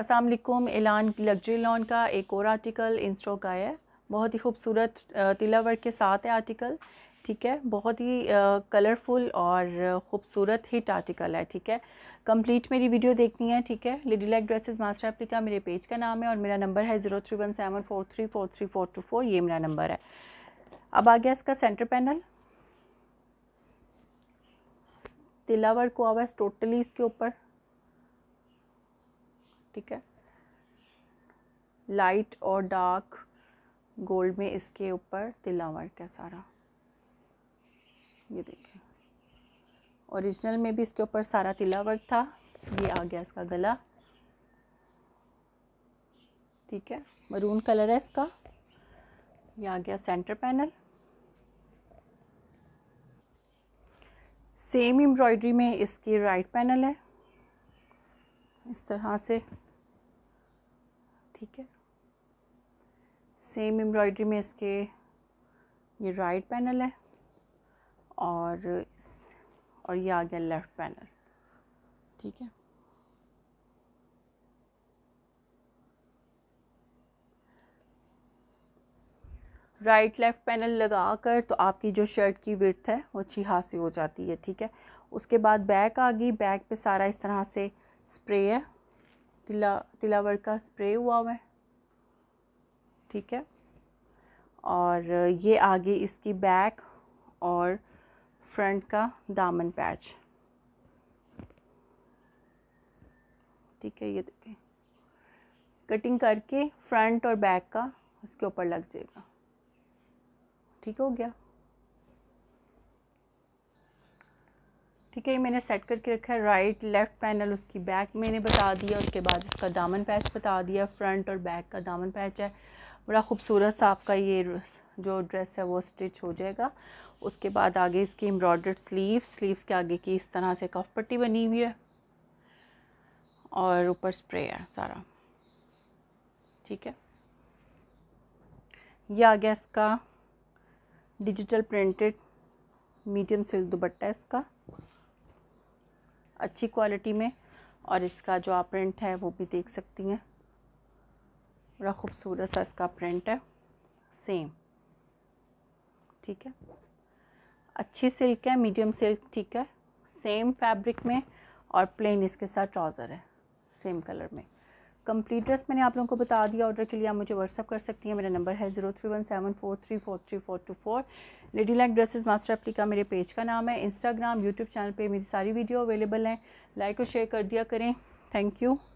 असलकुम एलान luxury lawn का एक और आर्टिकल इंस्टॉक का है बहुत ही खूबसूरत तिला वर्क के साथ है आर्टिकल ठीक है बहुत ही कलरफुल और ख़ूबसूरत हिट आर्टिकल है ठीक है कंप्लीट मेरी वीडियो देखनी है ठीक है लेडी लाइक ड्रेसेस मास्टर एप्ली का मेरे पेज का नाम है और मेरा नंबर है zero three one seven four three four three four two four ये मेरा नंबर है अब आ गया इसका सेंटर पैनल तिलावर को आवाज़ टोटली इसके ऊपर ठीक है लाइट और डार्क गोल्ड में इसके ऊपर तिला वर्क है सारा ये देखिए ओरिजिनल में भी इसके ऊपर सारा वर्क था ये आ गया इसका गला ठीक है मरून कलर है इसका ये आ गया सेंटर पैनल सेम एम्ब्रॉयडरी में इसकी राइट पैनल है इस तरह से ठीक है सेम एम्ब्रॉयडरी में इसके ये राइट पैनल है और और ये आ गया लेफ़्ट पैनल ठीक है राइट लेफ़्ट पैनल लगा कर तो आपकी जो शर्ट की विर्थ है वो अच्छी हासी हो जाती है ठीक है उसके बाद बैक आ गई बैक पे सारा इस तरह से स्प्रे है तिला तिलावर का स्प्रे हुआ हुआ है ठीक है और ये आगे इसकी बैक और फ्रंट का दामन पैच ठीक है ये देखें कटिंग करके फ्रंट और बैक का उसके ऊपर लग जाएगा ठीक हो गया ठीक है ये मैंने सेट करके रखा है राइट लेफ़्ट पैनल उसकी बैक मैंने बता दिया उसके बाद उसका दामन पैच बता दिया फ्रंट और बैक का दामन पैच है बड़ा खूबसूरत सा आपका ये जो ड्रेस है वो स्टिच हो जाएगा उसके बाद आगे इसकी एम्ब्रॉयड स्लीव स्लीव्स के आगे की इस तरह से कफ पट्टी बनी हुई है और ऊपर स्प्रे है सारा ठीक है यह आ गया इसका digital printed medium silk dupatta है इसका अच्छी क्वालिटी में और इसका जो आप प्रिंट है वो भी देख सकती हैं बड़ा ख़ूबसूरत सा इसका प्रिंट है सेम ठीक है अच्छी सिल्क है मीडियम सिल्क ठीक है सेम फैब्रिक में और प्लेन इसके साथ ट्राउज़र है सेम कलर में कंप्लीट ड्रेस मैंने आप लोगों को बता दिया ऑर्डर के लिए आप मुझे व्हाट्सअप कर सकती हैं मेरा नंबर है zero three one seven four three four three four two four lady like dresses master अप्लीका मेरे पेज का नाम है इंस्टाग्राम यूट्यूब चैनल पे मेरी सारी वीडियो अवेलेबल हैं लाइक और शेयर कर दिया करें थैंक यू